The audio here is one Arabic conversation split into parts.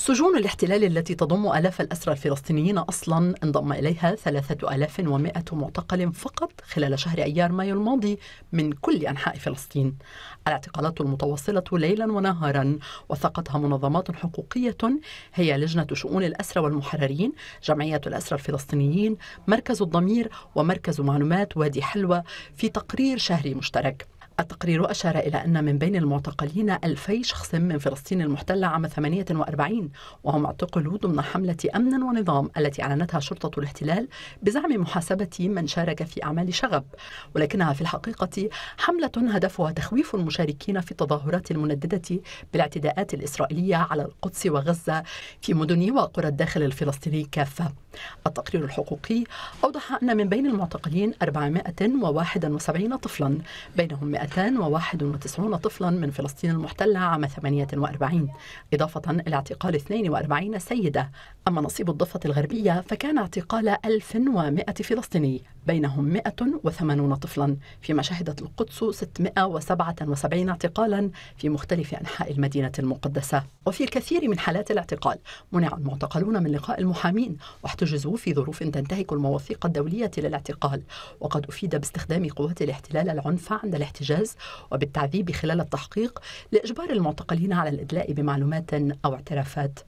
سجون الاحتلال التي تضم آلاف الأسرى الفلسطينيين أصلا انضم إليها 3100 معتقل فقط خلال شهر أيار مايو الماضي من كل أنحاء فلسطين الاعتقالات المتواصلة ليلا ونهارا وثقتها منظمات حقوقية هي لجنة شؤون الأسرى والمحررين جمعية الأسرى الفلسطينيين مركز الضمير ومركز معلومات وادي حلوى في تقرير شهري مشترك التقرير أشار إلى أن من بين المعتقلين 2000 شخص من فلسطين المحتلة عام 48 وهم اعتقلوا ضمن حملة أمن ونظام التي أعلنتها شرطة الاحتلال بزعم محاسبة من شارك في أعمال شغب ولكنها في الحقيقة حملة هدفها تخويف المشاركين في التظاهرات المنددة بالاعتداءات الإسرائيلية على القدس وغزة في مدن وقرى الداخل الفلسطيني كافة التقرير الحقوقي أوضح أن من بين المعتقلين 471 طفلا بينهم 200 291 طفلا من فلسطين المحتلة عام 48 إضافة إلى اعتقال 42 سيدة أما نصيب الضفة الغربية فكان اعتقال 1100 فلسطيني بينهم 180 طفلا فيما شهدت القدس 677 اعتقالا في مختلف أنحاء المدينة المقدسة وفي الكثير من حالات الاعتقال منع المعتقلون من لقاء المحامين واحتجزوا في ظروف تنتهك المواثيق الدولية للاعتقال وقد أفيد باستخدام قوات الاحتلال العنف عند الاحتجاز وبالتعذيب خلال التحقيق لإجبار المعتقلين على الإدلاء بمعلومات أو اعترافات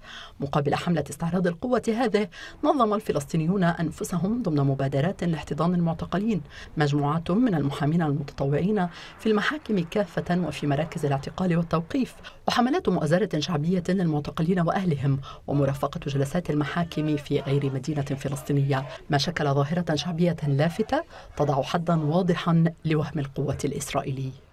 مقابل حملة استعراض القوة هذه نظم الفلسطينيون أنفسهم ضمن مبادرات لاحتضان عن المعتقلين مجموعات من المحامين المتطوعين في المحاكم كافة وفي مراكز الاعتقال والتوقيف وحملات مؤازرة شعبية للمعتقلين وأهلهم ومرافقة جلسات المحاكم في غير مدينة فلسطينية ما شكل ظاهرة شعبية لافتة تضع حدا واضحا لوهم القوة الإسرائيلي